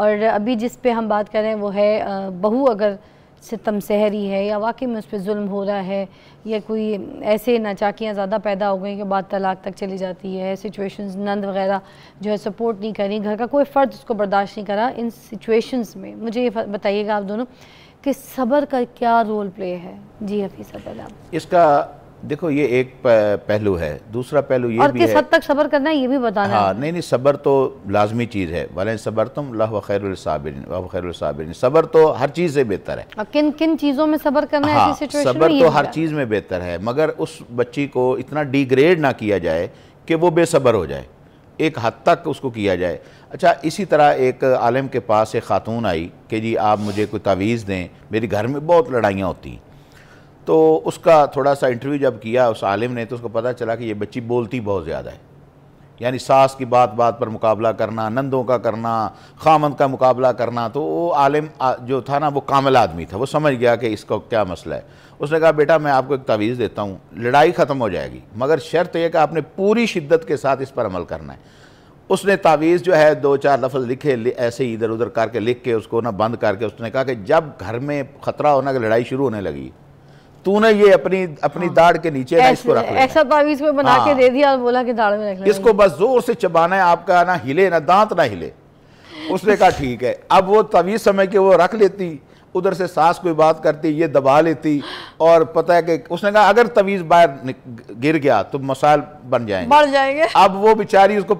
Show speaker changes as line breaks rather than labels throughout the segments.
और अभी जिस पे हम बात कर रहे हैं वो है बहू अगर सितम सहरी है या वाकई में उस पर जुल्म हो रहा है या कोई ऐसे नाचाकियाँ ज़्यादा पैदा हो गई कि बाद तलाक तक चली जाती है सिचुएशंस नंद वगैरह जो है सपोर्ट नहीं करी घर का कोई फ़र्द उसको बर्दाश्त नहीं करा इन सिचुएशंस में मुझे ये बताइएगा आप दोनों कि सब्र का क्या रोल प्ले है जी सब
इसका देखो ये एक पहलू है दूसरा पहलू ये और भी किस हद
तक सबर करना है ये भी बताना हाँ
नहीं नहीं सबर तो लाजमी चीज़ है वाले सबर तुम लह खैरसाबिन खैरसाबिन सबर तो हर चीज़ से बेहतर है
और किन किन चीज़ों में सबर करना हाँ, तो है सबर तो हर चीज़
में बेहतर है मगर उस बच्ची को इतना डिग्रेड ना किया जाए कि वो बेसब्र हो जाए एक हद तक उसको किया जाए अच्छा इसी तरह एक आलम के पास एक खातून आई कि जी आप मुझे कोई तावीज़ दें मेरे घर में बहुत लड़ाइयाँ होती हैं तो उसका थोड़ा सा इंटरव्यू जब किया उस आलिम ने तो उसको पता चला कि ये बच्ची बोलती बहुत ज़्यादा है यानी सास की बात बात पर मुकाबला करना नंदों का करना खामंद का मुकाबला करना तो वो आलिम जो था ना वो कामिल आदमी था वो समझ गया कि इसका क्या मसला है उसने कहा बेटा मैं आपको एक तवीज़ देता हूँ लड़ाई ख़त्म हो जाएगी मगर शर्त यह कि आपने पूरी शिद्दत के साथ इस पर अमल करना है उसने तावीज़ जो है दो चार लफ्ज़ लिखे ऐसे ही इधर उधर करके लिख के उसको ना बंद करके उसने कहा कि जब घर में ख़तरा होना कि लड़ाई शुरू होने लगी तूने ये अपनी अपनी हाँ। दाढ़ के नीचे ना इसको रख ऐसा
तावीज में बना हाँ। के दे दिया और बोला कि दाढ़ में रख इसको
बस जोर से चबाना है आपका ना हिले ना दांत ना हिले उसने कहा ठीक है अब वो तवीज समय के वो रख लेती उधर से सास कोई बात करती ये दबा लेती और पता है कि उसने कहा अगर तवीज बाहर गिर गया तो मसाइल बन जाएंगे बढ़
जाएंगे अब
वो बेचारी उसको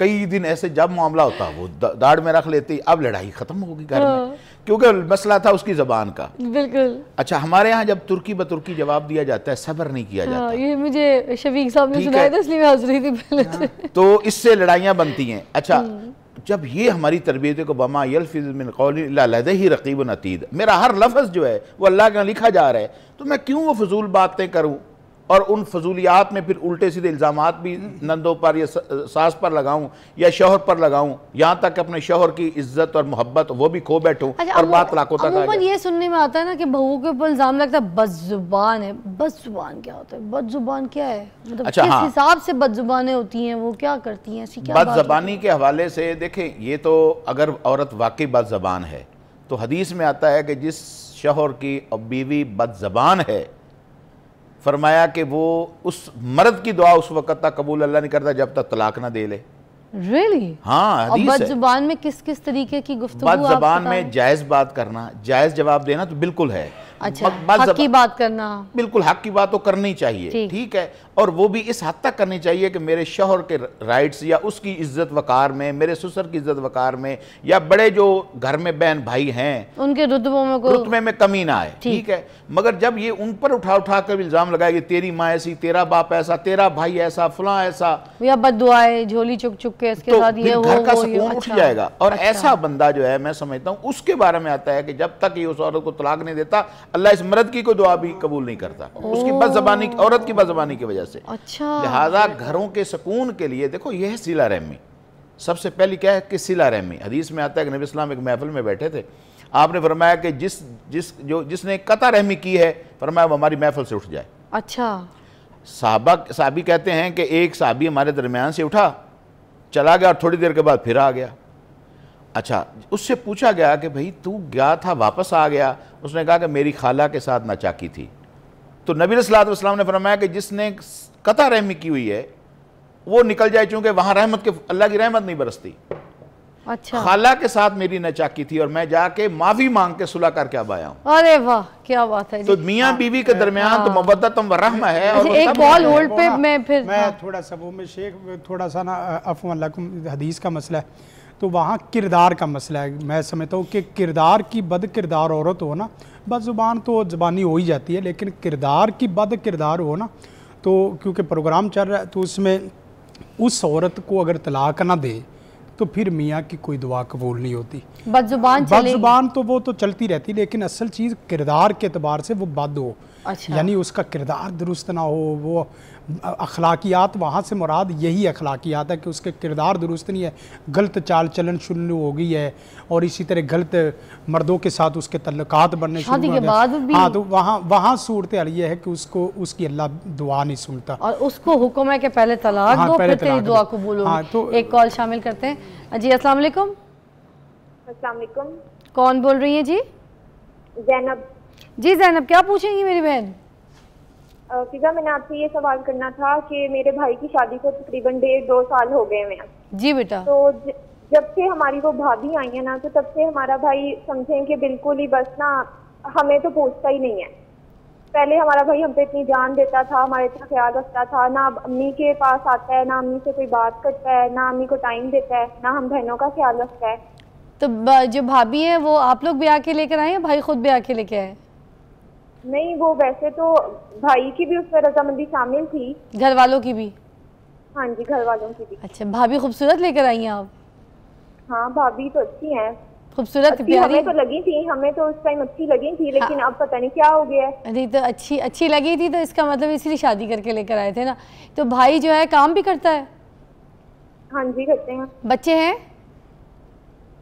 कई दिन ऐसे जब मामला होता वो दाढ़ में रख लेती अब लड़ाई खत्म होगी घर में हाँ। क्योंकि मसला था उसकी जबान का बिल्कुल अच्छा हमारे यहाँ जब तुर्की ब तुर्की जवाब दिया जाता है सबर नहीं किया हाँ,
जाता ये मुझे शफीक साहब ने सुनाया था इसलिए हाजिर थी पहले हाँ।
तो इससे लड़ाइयाँ बनती हैं अच्छा हम्म। जब ये हमारी तरबियत को बमा यलफिज़मिनद ही रकीब नतीद मेरा हर लफ्ज़ जो है वो अल्लाह का लिखा जा रहा है तो मैं क्यों वो फजूल बातें करूँ और उन फजूलियात में फिर उल्टे सीधे इल्ज़ाम भी नंदों पर या सास पर लगाऊँ या शोहर पर लगाऊं यहाँ तक अपने शोहर की इज्जत और मोहब्बत वो भी खो बैठूँ अच्छा, और बात लाखों तक ये
सुनने में आता है ना कि बहू के ऊपर इल्ज़ाम लगता है बदजुबान है बदजुबान क्या होता है बदजुबान क्या है मतलब अच्छा, हाँ। हिसाब से बदजुबानें होती हैं वो क्या करती हैं बद जबानी बदजबानी
के हवाले से देखें ये तो अगर औरत वाकई बदजबान है तो हदीस में आता है कि जिस शोहर की बीवी बदजबान है फरमाया कि वो उस मर्द की दुआ उस वक्त तक कबूल अल्लाह नहीं करता जब तक तलाक ना दे ले really? हाँ बद
जबान में किस किस तरीके की गुफ्तु बद जबान में
जायज़ बात करना जायज़ जवाब देना तो बिल्कुल है
अच्छा हक की बात करना
बिल्कुल हक की बात तो करनी चाहिए ठीक है और वो भी इस हद तक करनी चाहिए कि मेरे शोहर के राइट्स या उसकी इज्जत वकार में मेरे ससुर की इज्जत वकार में या बड़े जो घर में बहन भाई हैं
उनके रुतबों में रुतबे
में कमी ना आए ठीक है मगर जब ये उन पर उठा उठा कर इल्जाम लगाएगी तेरी माँ ऐसी तेरा बाप ऐसा तेरा भाई ऐसा फुला ऐसा
या बदुआए झोली चुक चुक के इसके तो साथ ये घर का सुकून उठ अच्छा, जाएगा
और अच्छा। ऐसा बंदा जो है मैं समझता हूँ उसके बारे में आता है कि जब तक ये उस औरत को तलाक नहीं देता अल्लाह इस मर्द की कोई दुआ भी कबूल नहीं करता उसकी बस जबानी औरत की बस जबानी की वजह से
अच्छा लिहाजा
घरों के सुकून के लिए देखो यह है सिला रहमी सबसे पहली क्या है कि सिला रहमी हदीस में आता है कि नबी इस्लाम एक महफिल में बैठे थे आपने फरमाया कि जिस जिस जो जिसने कता रहमी की है फरमाया वो हमारी महफिल से उठ जाए अच्छा साहबा साहबी कहते हैं कि एक साहबी हमारे दरमियान से उठा चला गया और थोड़ी देर के बाद फिर आ गया अच्छा उससे पूछा गया कि भाई तू गया था वापस आ गया उसने कहा कि मेरी खाला के साथ नाचाकी थी तो नबी सलाम ने फरमाया कि जिसने कता रहमी की हुई है वो निकल जाए चूँकि वहाँ रहमत के अल्लाह की रहमत नहीं बरसती अच्छा खाला के साथ मेरी नचाकी थी और मैं जाके माफी मांग के सुलह करके अब आया
हूँ अरे वाह क्या बात है तो
मियाँ हाँ। बीवी के दरमियान तो हाँ। मुबदतम रहम है और अच्छा, एक बॉल होल्ड पे हाँ,
मैं फिर मैं थोड़ा सा
वो मैं शेख थोड़ा सा ना अफम हदीस का मसला है तो वहाँ किरदार का मसला है मैं समझता हूँ कि किरदार की बद किरदार औरत हो ना बस ज़ुबान तो ज़बानी हो ही जाती है लेकिन किरदार की बद किरदार हो ना तो क्योंकि प्रोग्राम चल रहा है तो उसमें उस औरत को अगर तलाक ना दे तो फिर मियाँ की कोई दुआ कबूल नहीं होती
बदजुबान बदजुबान
तो वो तो चलती रहती लेकिन असल चीज़ किरदार के अतबार से वो बद हो अच्छा। यानी उसका किरदार दुरुस्त ना हो वो अखलाकियात वहाँ से मुराद यही अखलाकियात है कि उसके किरदार दुरुस्त नहीं है गलत चाल चलन शुरू हो गई है और इसी तरह गलत मर्दों के साथ उसके तल्लक बनने शुरू हो गए हाँ तो वहाँ वहाँ सूरत हाल ये है कि उसको उसकी अल्लाह दुआ नहीं सुनता
और उसको हुक्म है कि पहले तलाक हाँ, दो पहले फिर तेरी दुआ कबूल हाँ, तो एक कॉल शामिल करते हैं जी अस्सलाम वालेकुम कौन बोल रही है जी जैनब जी जैनब क्या पूछेंगी मेरी बहन फिजा मैंने आपसे ये सवाल करना था कि मेरे भाई की शादी को तकरीबन डेढ़ दो साल हो गए हैं जी बेटा तो जब से हमारी वो भाभी आई है ना तो तब से हमारा भाई समझें कि बिल्कुल ही बस ना हमें तो पूछता ही नहीं है पहले हमारा भाई हम पे इतनी जान देता था हमारे इतना ख्याल रखता था ना अम्मी के पास आता है ना अम्मी से कोई बात करता है ना अम्मी को टाइम देता है ना हम बहनों का ख्याल रखता है तो जो भाभी है वो आप लोग भी आके लेकर आए भाई खुद भी आके लेके आए नहीं वो वैसे तो भाई की भी उसमें रजामंदी शामिल थी घर वालों की भी हाँ जी घर वालों की भी अच्छा भाभी खूबसूरत लेकर आई हैं आप हाँ भाभी तो अच्छी हैं खूबसूरत प्यारी हमें तो लगी थी हमें तो उस टाइम अच्छी लगी थी लेकिन हाँ। अब पता नहीं क्या हो गया नहीं तो अच्छी अच्छी लगी थी तो इसका मतलब इसलिए शादी करके लेकर आए थे ना तो भाई जो है काम भी करता है हाँ जी करते हैं बच्चे हैं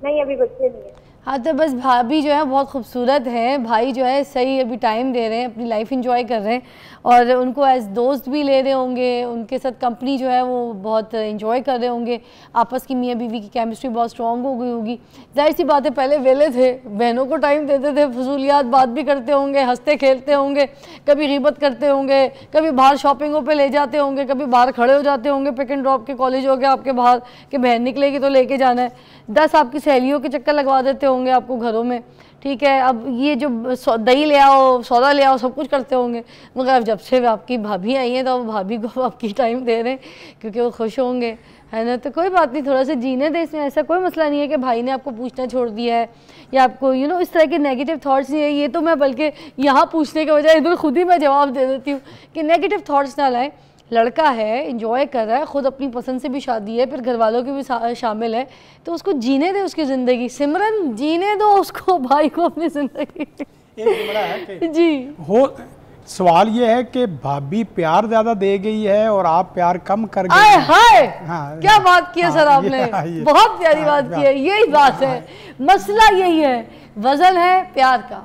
नहीं अभी बच्चे नहीं है हाँ तो बस भाभी जो है बहुत खूबसूरत है भाई जो है सही अभी टाइम दे रहे हैं अपनी लाइफ इंजॉय कर रहे हैं और उनको एज दोस्त भी ले रहे होंगे उनके साथ कंपनी जो है वो बहुत इंजॉय कर रहे होंगे आपस की मियाँ बीवी की केमिस्ट्री बहुत स्ट्रॉन्ग हो गई होगी जाहिर सी बातें पहले वेले थे बहनों को टाइम देते थे फजूलियात बात भी करते होंगे हंसते खेलते होंगे कभी गिबत करते होंगे कभी बाहर शॉपिंगों पर ले जाते होंगे कभी बाहर खड़े हो जाते होंगे पिक एंड ड्रॉप के कॉलेज हो गया आपके बाहर कि बहन निकलेगी तो लेके जाना है दस आपकी सहेलियों के चक्कर लगवा देते होंगे होंगे आपको घरों में ठीक है अब ये जो दही ले आओ सौदा ले आओ सब कुछ करते होंगे मगर अब जब से आपकी भाभी आई हैं तो अब भाभी को आपकी टाइम दे रहे हैं क्योंकि वो खुश होंगे है ना तो कोई बात नहीं थोड़ा सा जीने दें इसमें ऐसा कोई मसला नहीं है कि भाई ने आपको पूछना छोड़ दिया है या आपको यू you नो know, इस तरह के नेगेटिव थॉट्स नहीं है ये तो मैं बल्कि यहाँ पूछने के बजाय इधर खुद ही मैं जवाब दे देती हूँ कि नेगेटिव थाट्स ना लाएँ लड़का है इंजॉय कर रहा है ख़ुद अपनी पसंद से भी शादी है फिर घर वालों की भी शामिल है तो उसको जीने दे उसकी ज़िंदगी सिमरन जीने दो उसको भाई को अपनी ज़िंदगी जी
हो सवाल ये है कि भाभी प्यार ज्यादा दे गई है और आप प्यार कम कर गए हाय
हाँ, क्या बात की है हाँ, सर आपने ये, हाँ, ये, बहुत प्यारी हाँ, बात की हाँ। है यही बात है हाँ। मसला यही है वजन है प्यार का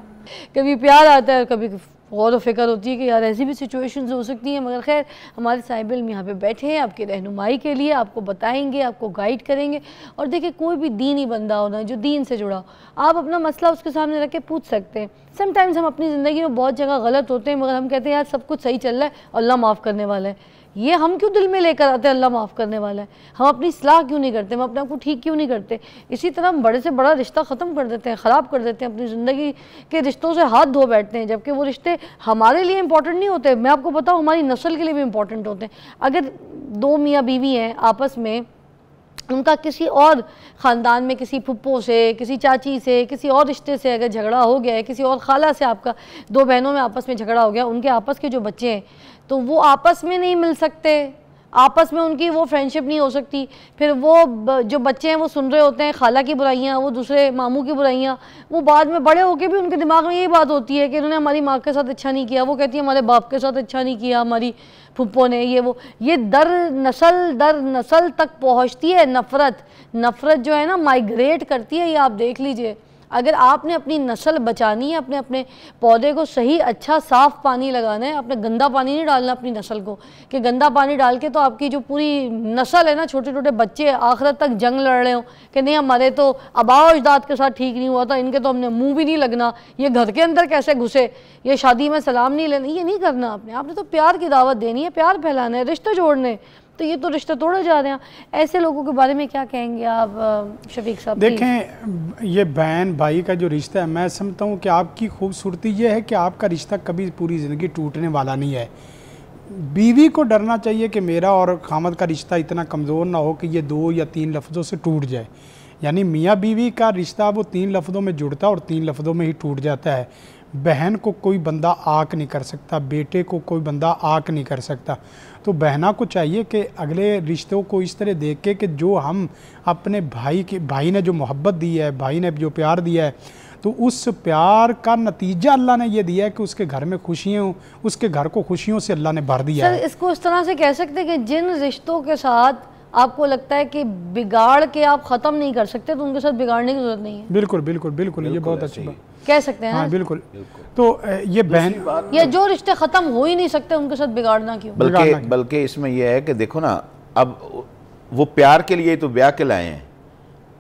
कभी प्यार आता है कभी गौर फिक्र होती है कि यार ऐसी भी सिचुएशन हो सकती हैं मगर खैर हमारे साहिब इल्म यहाँ पर बैठे हैं आपकी रहनुमाई के लिए आपको बताएँगे आपको गाइड करेंगे और देखिए कोई भी दीनी बंदा होना जो दीन से जुड़ा आप अपना मसला उसके सामने रख के पूछ सकते हैं समटाइम्स हम अपनी ज़िंदगी में बहुत जगह गलत होते हैं मगर हम कहते हैं यार सब कुछ सही चल रहा है अल्लाह माफ़ करने वाला है ये हम क्यों दिल में लेकर आते हैं अल्लाह माफ़ करने वाला है हम अपनी सलाह क्यों नहीं करते हम अपने आप को ठीक क्यों नहीं करते इसी तरह हम बड़े से बड़ा रिश्ता ख़त्म कर देते हैं ख़राब कर देते हैं अपनी ज़िंदगी के रिश्तों से हाथ धो बैठते हैं जबकि वो रिश्ते हमारे लिए इंपॉर्टेंट नहीं होते मैं आपको बताऊँ हमारी नस्ल के लिए भी इंपॉर्टेंट होते हैं अगर दो मियाँ बीवी हैं आपस में उनका किसी और ख़ानदान में किसी पुप्पो से किसी चाची से किसी और रिश्ते से अगर झगड़ा हो गया है किसी और खाला से आपका दो बहनों में आपस में झगड़ा हो गया उनके आपस के जो बच्चे हैं तो वो आपस में नहीं मिल सकते आपस में उनकी वो फ्रेंडशिप नहीं हो सकती फिर वो जो बच्चे हैं वो सुन रहे होते हैं खाला की बुराइयाँ वो दूसरे मामू की बुराइयाँ वो बाद में बड़े होके भी उनके दिमाग में यही बात होती है कि इन्होंने हमारी माँ के साथ अच्छा नहीं किया वो कहती है हमारे बाप के साथ अच्छा नहीं किया हमारी फुप्पो ने ये वो ये दर नस्ल दर नसल तक पहुँचती है नफ़रत नफ़रत जो है ना माइग्रेट करती है ये आप देख लीजिए अगर आपने अपनी नस्ल बचानी है अपने अपने पौधे को सही अच्छा साफ़ पानी लगाना है अपने गंदा पानी नहीं डालना अपनी नस्ल को कि गंदा पानी डाल के तो आपकी जो पूरी नस्ल है ना छोटे छोटे बच्चे आखिरत तक जंग लड़ रहे हो कि नहीं हमारे तो आबाओ अजदाद के साथ ठीक नहीं हुआ था इनके तो हमने मुँह भी नहीं लगना ये घर के अंदर कैसे घुसे ये शादी में सलाम नहीं लेना ये नहीं करना आपने आपने तो प्यार की दावत देनी है प्यार फैलाना है रिश्ते जोड़ने तो ये तो रिश्ता तोड़ा जा रहे हैं ऐसे लोगों के बारे में क्या कहेंगे आप शफीक साहब देखें
ये बहन भाई का जो रिश्ता है मैं समझता हूँ कि आपकी खूबसूरती ये है कि आपका रिश्ता कभी पूरी ज़िंदगी टूटने वाला नहीं है बीवी को डरना चाहिए कि मेरा और खामद का रिश्ता इतना कमज़ोर ना हो कि ये दो या तीन लफ्ज़ों से टूट जाए यानी मियाँ बीवी का रिश्ता वो तीन लफ्ज़ों में जुड़ता और तीन लफ्ज़ों में ही टूट जाता है बहन को कोई बंदा आक नहीं कर सकता बेटे को कोई बंदा आक नहीं कर सकता तो बहना को चाहिए कि अगले रिश्तों को इस तरह देख के कि जो हम अपने भाई के भाई ने जो मोहब्बत दी है भाई ने जो प्यार दिया है तो उस प्यार का नतीजा अल्लाह ने ये दिया है कि उसके घर में खुशियाँ उसके घर को खुशियों से अल्लाह ने भर दिया सर, है
इसको इस तरह से कह सकते हैं कि जिन रिश्तों के साथ आपको लगता है कि बिगाड़ के आप ख़त्म नहीं कर सकते तो उनके साथ बिगाड़ने की जरूरत नहीं है
बिल्कुल बिल्कुल बिल्कुल, बिल्कुल ये बहुत अच्छी बात
कह सकते हैं हाँ,
बिल्कुल तो ये बहन
ये जो रिश्ते ख़त्म हो ही नहीं सकते उनके साथ बिगाड़ना क्यों बल्कि
बल्कि इसमें यह है कि देखो ना अब वो प्यार के लिए तो ब्याह के लाए हैं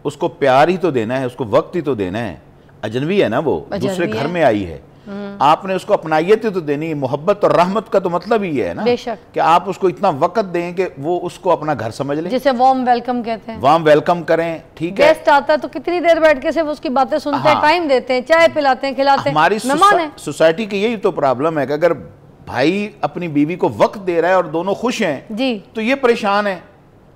उसको प्यार ही तो देना है उसको वक्त ही तो देना है अजनबी है ना वो दूसरे घर में आई है हम्म। आपने उसको अपनाइयत तो, तो देनी है मोहब्बत और रहमत का तो मतलब ही है ना कि आप उसको इतना वक्त दें कि वो उसको अपना घर समझ ले
जिसे वार्म वेलकम कहते हैं
वार्म वेलकम करें ठीक है गेस्ट
आता तो कितनी देर बैठ के सिर्फ उसकी बातें सुनते हैं टाइम हाँ। देते हैं चाय पिलाते हैं खिलाते हैं हमारी
सोसाइटी की यही तो प्रॉब्लम है कि अगर भाई अपनी बीवी को वक्त दे रहा है और दोनों खुश हैं जी तो ये परेशान है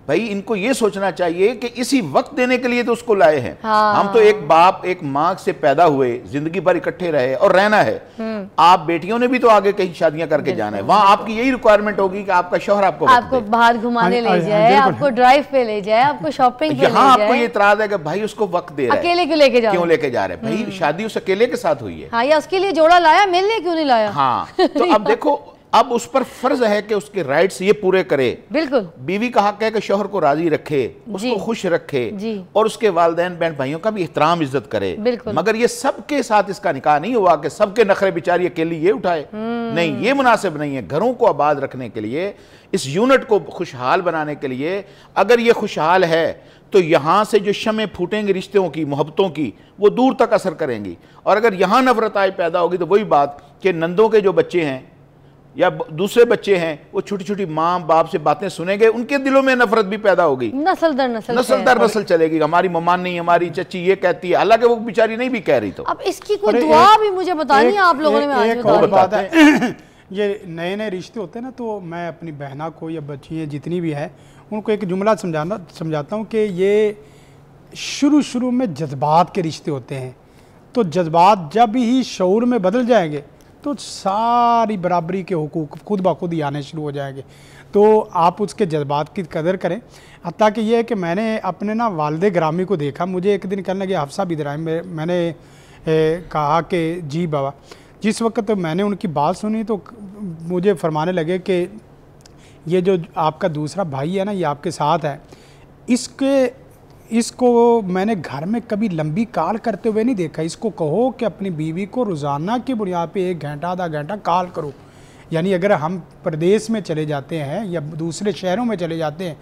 भाई इनको ये सोचना चाहिए कि इसी वक्त देने के लिए तो उसको लाए हैं हाँ। हम तो एक बाप एक माँ से पैदा हुए जिंदगी भर इकट्ठे रहे और रहना है हम्म। आप बेटियों ने भी तो आगे कहीं शादियां करके जाना है वहाँ आपकी यही रिक्वायरमेंट होगी कि आपका शोहर आपको
आपको बाहर घुमाने हाँ, ले हाँ, हाँ, जाए आपको ड्राइव पे ले जाए आपको शॉपिंग यहाँ आपको ये
इतराज है कि भाई उसको वक्त दे अकेले क्यों लेके जाए क्यों लेके जा रहे भाई हम्म। शादी उस अकेले के साथ हुई
है उसके लिए जोड़ा लाया मिलने क्यों नहीं लाया
हाँ तो अब देखो अब उस पर फर्ज है कि उसके राइट्स ये पूरे करे बिल्कुल बीवी का हक है कि शोहर को राजी रखे उसको खुश रखे और उसके वालदेन बहन भाइयों का भी एहतराम इज्जत करे मगर ये सबके साथ इसका निकाह नहीं हुआ कि सबके नखरे बेचारी अकेली ये उठाए हम्म। नहीं ये मुनासिब नहीं है घरों को आबाद रखने के लिए इस यूनिट को खुशहाल बनाने के लिए अगर ये खुशहाल है तो यहाँ से जो शमें फूटेंगे रिश्तों की मोहब्बतों की वो दूर तक असर करेंगी और अगर यहाँ नफरत आए पैदा होगी तो वही बात कि नंदों के जो बच्चे हैं या दूसरे बच्चे हैं वो छोटी छोटी माँ बाप से बातें सुनेंगे उनके दिलों में नफरत भी पैदा होगी
नसल दर नसल नसल दर नसल
चलेगी हमारी ममान नहीं हमारी चची ये कहती है हालांकि वो बेचारी नहीं भी कह रही तो अब
इसकी कोई दुआ भी मुझे बतानी है आप लोगों ने एक और बात
है ये नए नए रिश्ते होते हैं ना तो मैं अपनी बहना को या बच्चियाँ जितनी भी है उनको एक जुमला समझाना समझाता हूँ कि ये शुरू शुरू में जज्बात के रिश्ते होते हैं तो जज्बात जब ही शौर में बदल जाएंगे तो सारी बराबरी के हकूक खुद ब खुद ही आने शुरू हो जाएंगे तो आप उसके जज्बात की कदर करें हती कि यह है कि मैंने अपने ना वालद ग्रामी को देखा मुझे एक दिन कहने लगे हफ्सा भी में मैंने ए, कहा कि जी बाबा जिस वक्त मैंने उनकी बात सुनी तो मुझे फरमाने लगे कि ये जो आपका दूसरा भाई है ना ये आपके साथ है इसके इसको मैंने घर में कभी लंबी काल करते हुए नहीं देखा इसको कहो कि अपनी बीवी को रोज़ाना की बुनियाद पे एक घंटा आधा घंटा काल करो यानी अगर हम प्रदेश में चले जाते हैं या दूसरे शहरों में चले जाते हैं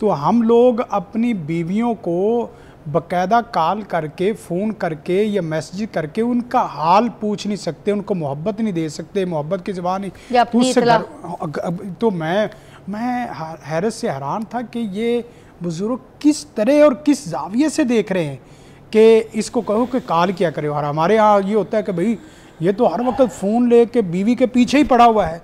तो हम लोग अपनी बीवियों को बकायदा कॉल करके फ़ोन करके या मैसेज करके उनका हाल पूछ नहीं सकते उनको मोहब्बत नहीं दे सकते मोहब्बत की जबान नहीं तो मैं मैं हैरत से हैरान था कि ये बुज़ुर्ग किस तरह और किस जाविये से देख रहे हैं कि इसको कहो कि काल क्या करे और हमारे यहाँ ये होता है कि भाई ये तो हर वक्त फ़ोन ले के बीवी के पीछे ही पड़ा हुआ है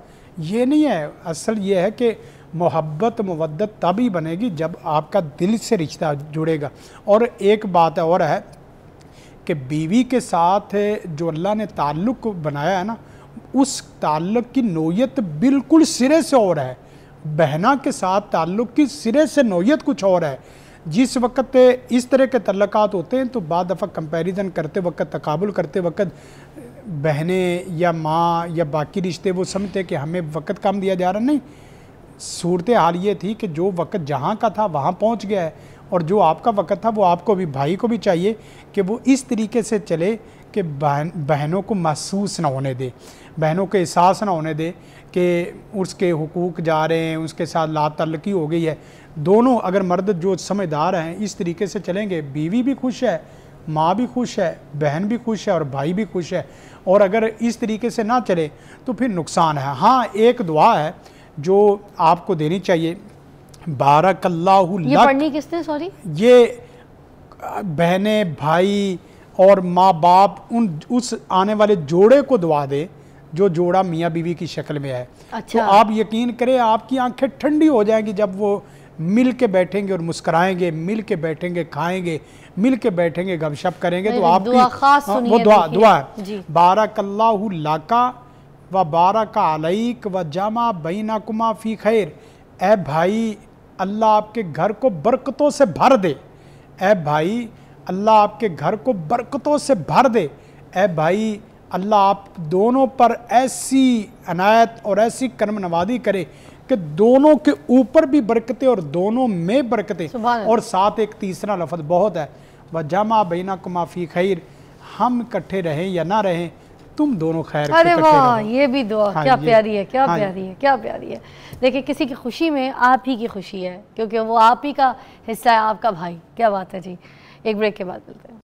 ये नहीं है असल ये है कि मोहब्बत मवदत तभी बनेगी जब आपका दिल से रिश्ता जुड़ेगा और एक बात और है कि बीवी के साथ जो अल्लाह ने ताल्लुक़ बनाया है ना उस ताल्लुक़ की नोयत बिल्कुल सिरे से और है बहना के साथ ताल्लुक़ की सिरे से नोयत कुछ और है जिस वक्त इस तरह के तल्लक होते हैं तो बाद दफ़ा कंपेरिज़न करते वक्त तकबुल करते वक्त बहने या माँ या बाकी रिश्ते वो समझते कि हमें वक्त काम दिया जा रहा नहीं सूरत हाल ये थी कि जो वक्त जहाँ का था वहाँ पहुँच गया है और जो आपका वक्त था वो आपको भी भाई को भी चाहिए कि वो इस तरीके से चले कि बहन बहनों को महसूस ना होने दे बहनों को एहसास ना होने दे कि उसके हकूक़ जा रहे हैं उसके साथ लातल्लकी हो गई है दोनों अगर मर्द जो समझदार हैं इस तरीके से चलेंगे बीवी भी खुश है माँ भी खुश है बहन भी खुश है और भाई भी खुश है और अगर इस तरीके से ना चले तो फिर नुकसान है हाँ एक दुआ है जो आपको देनी चाहिए बारकल्ला
किसने सॉरी
ये बहने भाई और माँ बाप उन उस आने वाले जोड़े को दुआ दे जो जोड़ा मियाँ बीवी की शक्ल में है अच्छा। तो आप यकीन करें आपकी आंखें ठंडी हो जाएंगी जब वो मिल के बैठेंगे और मुस्कराएंगे मिल के बैठेंगे खाएंगे मिल के बैठेंगे गपशप करेंगे तो आपकी दुआ खास आ, हाँ, वो दुआ दुआ है बारकल्लाहु लाका व का अलैक व जामा बीना कुमा फ़ी खैर ए भाई अल्लाह आपके घर को बरकतों से भर दे ए भाई अल्लाह आपके घर को बरकतों से भर दे ए भाई अल्लाह आप दोनों पर ऐसी अनायत और ऐसी कर्म नवादी करे कि दोनों के ऊपर भी बरकतें और दोनों में बरकतें और साथ एक तीसरा लफ्ज़ बहुत है व जमा बैना कुमाफी खैर हम इकट्ठे रहें या ना रहें तुम दोनों खैर अरे वाह
ये भी दुआ हाँ, क्या प्यारी है क्या हाँ, प्यारी है क्या प्यारी है देखिए किसी की खुशी में आप ही की खुशी है क्योंकि वो आप ही का हिस्सा है आपका भाई क्या बात है जी एक ब्रेक के बाद मिलते हैं